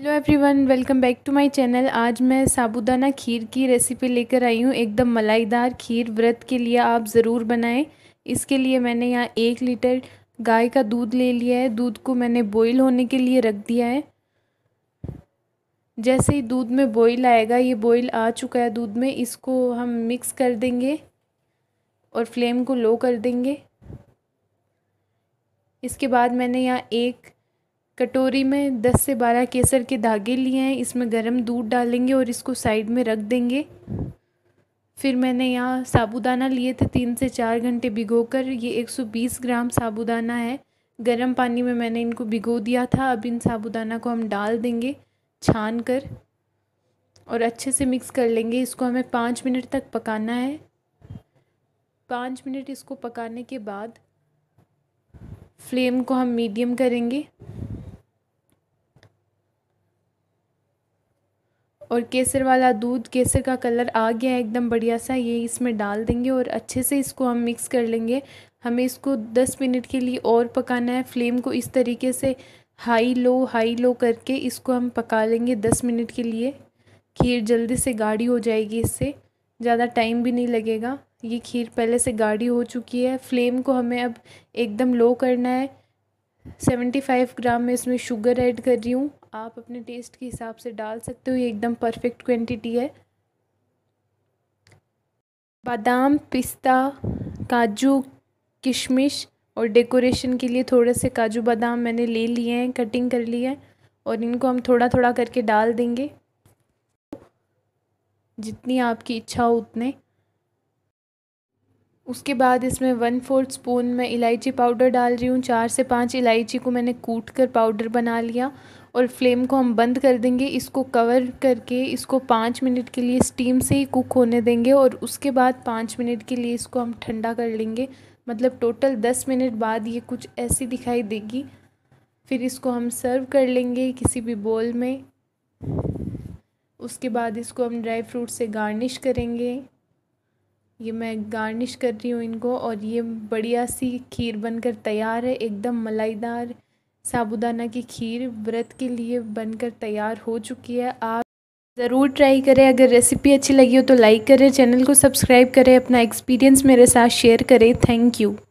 hello everyone welcome back to my channel आज मैं साबुदाना खीर की रेसिपी लेकर आई हूँ एकदम मलाईदार खीर व्रत के लिए आप ज़रूर बनाएं इसके लिए मैंने यहाँ एक लीटर गाय का दूध ले लिया है दूध को मैंने बॉईल होने के लिए रख दिया है जैसे ही दूध में बॉईल आएगा ये बॉईल आ चुका है दूध में इसको हम मिक्स कर देंगे और फ्लेम को लो कर देंगे इसके बाद मैंने यहाँ एक कटोरी में 10 से 12 केसर के धागे लिए हैं इसमें गरम दूध डालेंगे और इसको साइड में रख देंगे फिर मैंने यहाँ साबूदाना लिए थे तीन से चार घंटे भिगो कर ये 120 ग्राम साबूदाना है गरम पानी में मैंने इनको भिगो दिया था अब इन साबूदाना को हम डाल देंगे छान कर और अच्छे से मिक्स कर लेंगे इसको हमें पाँच मिनट तक पकाना है पाँच मिनट इसको पकाने के बाद फ्लेम को हम मीडियम करेंगे और केसर वाला दूध केसर का कलर आ गया है एकदम बढ़िया सा ये इसमें डाल देंगे और अच्छे से इसको हम मिक्स कर लेंगे हमें इसको दस मिनट के लिए और पकाना है फ्लेम को इस तरीके से हाई लो हाई लो करके इसको हम पका लेंगे दस मिनट के लिए खीर जल्दी से गाढ़ी हो जाएगी इससे ज़्यादा टाइम भी नहीं लगेगा ये खीर पहले से गाढ़ी हो चुकी है फ्लेम को हमें अब एकदम लो करना है सेवेंटी फाइव ग्राम में इसमें शुगर ऐड कर रही हूँ आप अपने टेस्ट के हिसाब से डाल सकते हो ये एकदम परफेक्ट क्वांटिटी है बादाम पिस्ता काजू किशमिश और डेकोरेशन के लिए थोड़े से काजू बादाम मैंने ले लिए हैं कटिंग कर ली है और इनको हम थोड़ा थोड़ा करके डाल देंगे जितनी आपकी इच्छा हो उतने उसके बाद इसमें वन फोर्थ स्पून में इलायची पाउडर डाल रही हूँ चार से पांच इलायची को मैंने कूट कर पाउडर बना लिया और फ्लेम को हम बंद कर देंगे इसको कवर करके इसको पाँच मिनट के लिए स्टीम से ही कुक होने देंगे और उसके बाद पाँच मिनट के लिए इसको हम ठंडा कर लेंगे मतलब टोटल दस मिनट बाद ये कुछ ऐसी दिखाई देगी फिर इसको हम सर्व कर लेंगे किसी भी बोल में उसके बाद इसको हम ड्राई फ्रूट से गार्निश करेंगे ये मैं गार्निश कर रही हूँ इनको और ये बढ़िया सी खीर बनकर तैयार है एकदम मलाईदार साबुदाना की खीर व्रत के लिए बनकर तैयार हो चुकी है आप ज़रूर ट्राई करें अगर रेसिपी अच्छी लगी हो तो लाइक करें चैनल को सब्सक्राइब करें अपना एक्सपीरियंस मेरे साथ शेयर करें थैंक यू